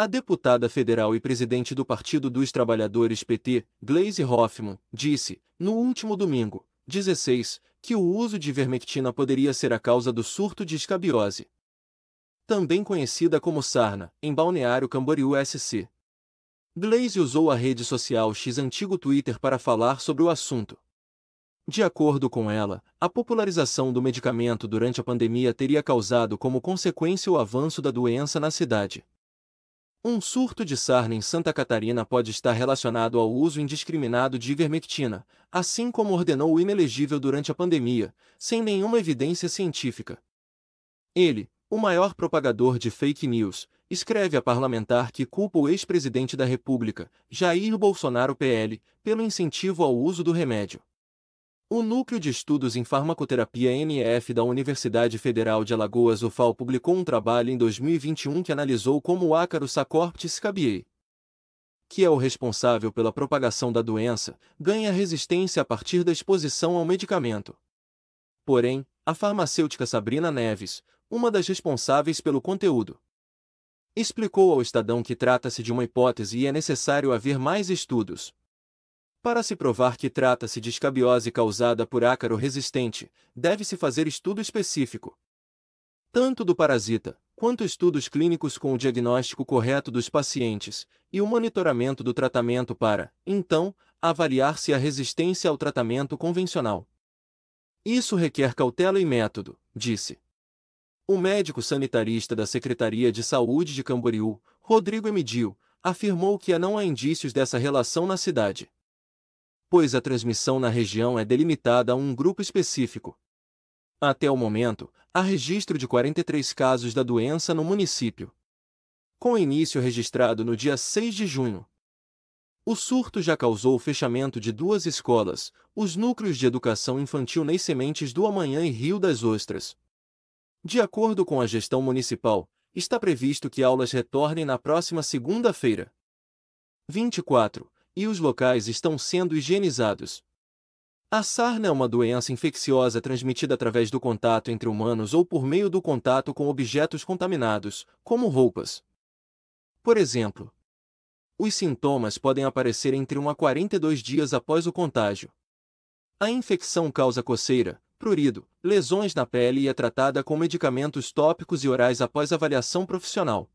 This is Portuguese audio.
A deputada federal e presidente do Partido dos Trabalhadores PT, Glaise Hoffmann, disse, no último domingo, 16, que o uso de vermectina poderia ser a causa do surto de escabiose, também conhecida como sarna, em Balneário Camboriú SC. Glaze usou a rede social X antigo Twitter para falar sobre o assunto. De acordo com ela, a popularização do medicamento durante a pandemia teria causado como consequência o avanço da doença na cidade. Um surto de sarna em Santa Catarina pode estar relacionado ao uso indiscriminado de ivermectina, assim como ordenou o inelegível durante a pandemia, sem nenhuma evidência científica. Ele, o maior propagador de fake news, escreve a parlamentar que culpa o ex-presidente da República, Jair Bolsonaro PL, pelo incentivo ao uso do remédio. O Núcleo de Estudos em Farmacoterapia NEF da Universidade Federal de Alagoas UFAL publicou um trabalho em 2021 que analisou como o ácaro Sacorptis cabiei, que é o responsável pela propagação da doença, ganha resistência a partir da exposição ao medicamento. Porém, a farmacêutica Sabrina Neves, uma das responsáveis pelo conteúdo, explicou ao Estadão que trata-se de uma hipótese e é necessário haver mais estudos, para se provar que trata-se de escabiose causada por ácaro resistente, deve-se fazer estudo específico, tanto do parasita, quanto estudos clínicos com o diagnóstico correto dos pacientes e o monitoramento do tratamento para, então, avaliar se a resistência ao tratamento convencional. Isso requer cautela e método, disse. O médico sanitarista da Secretaria de Saúde de Camboriú, Rodrigo Emidio, afirmou que não há indícios dessa relação na cidade pois a transmissão na região é delimitada a um grupo específico. Até o momento, há registro de 43 casos da doença no município. Com início registrado no dia 6 de junho, o surto já causou o fechamento de duas escolas, os núcleos de educação infantil Ney Sementes do Amanhã e Rio das Ostras. De acordo com a gestão municipal, está previsto que aulas retornem na próxima segunda-feira. 24, e os locais estão sendo higienizados. A sarna é uma doença infecciosa transmitida através do contato entre humanos ou por meio do contato com objetos contaminados, como roupas. Por exemplo, os sintomas podem aparecer entre 1 a 42 dias após o contágio. A infecção causa coceira, prurido, lesões na pele e é tratada com medicamentos tópicos e orais após avaliação profissional.